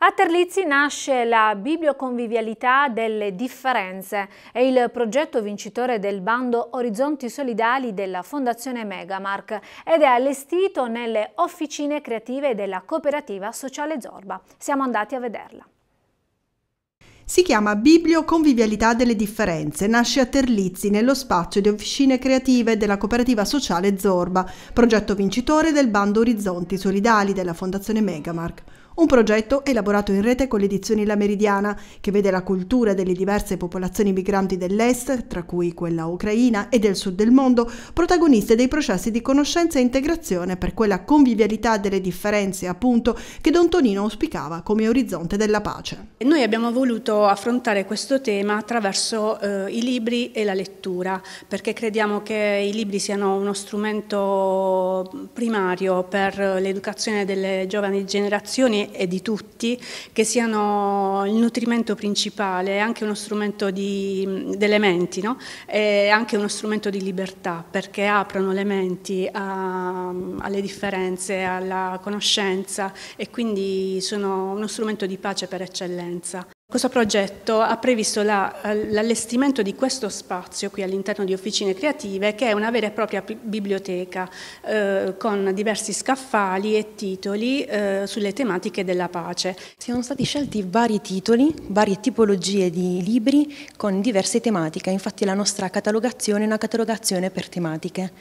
A Terlizzi nasce la biblioconvivialità delle differenze, è il progetto vincitore del bando Orizzonti Solidali della Fondazione Megamark ed è allestito nelle officine creative della cooperativa sociale Zorba. Siamo andati a vederla. Si chiama Biblio Convivialità delle Differenze, nasce a Terlizzi nello spazio di officine creative della cooperativa sociale Zorba, progetto vincitore del bando Orizzonti Solidali della Fondazione Megamark. Un progetto elaborato in rete con le edizioni La Meridiana, che vede la cultura delle diverse popolazioni migranti dell'Est, tra cui quella ucraina e del sud del mondo, protagoniste dei processi di conoscenza e integrazione per quella convivialità delle differenze, appunto, che Don Tonino auspicava come orizzonte della pace. Noi abbiamo voluto affrontare questo tema attraverso eh, i libri e la lettura, perché crediamo che i libri siano uno strumento primario per eh, l'educazione delle giovani generazioni e di tutti, che siano il nutrimento principale, anche uno strumento di, delle menti, no? e anche uno strumento di libertà, perché aprono le menti a, alle differenze, alla conoscenza e quindi sono uno strumento di pace per eccellenza. Questo progetto ha previsto eh, l'allestimento di questo spazio qui all'interno di Officine Creative che è una vera e propria biblioteca eh, con diversi scaffali e titoli eh, sulle tematiche della pace. Siamo stati scelti vari titoli, varie tipologie di libri con diverse tematiche, infatti la nostra catalogazione è una catalogazione per tematiche.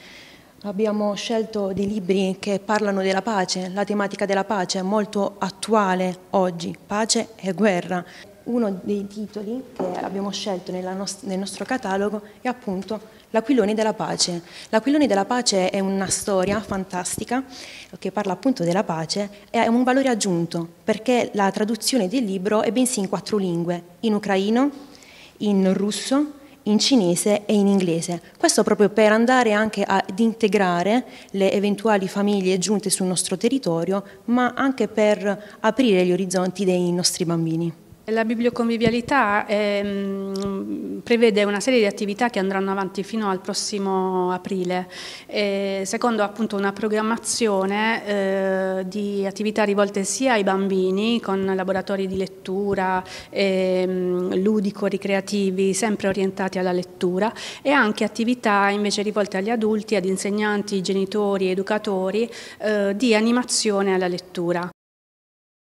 Abbiamo scelto dei libri che parlano della pace, la tematica della pace è molto attuale oggi, pace e guerra uno dei titoli che abbiamo scelto nost nel nostro catalogo è appunto L'Aquilone della Pace. L'Aquilone della Pace è una storia fantastica che parla appunto della pace e ha un valore aggiunto perché la traduzione del libro è bensì in quattro lingue, in ucraino, in russo, in cinese e in inglese. Questo proprio per andare anche ad integrare le eventuali famiglie giunte sul nostro territorio, ma anche per aprire gli orizzonti dei nostri bambini. La biblioconvivialità è, ehm, prevede una serie di attività che andranno avanti fino al prossimo aprile, e secondo appunto una programmazione eh, di attività rivolte sia ai bambini con laboratori di lettura eh, ludico-ricreativi sempre orientati alla lettura e anche attività invece rivolte agli adulti, ad insegnanti, genitori, educatori eh, di animazione alla lettura.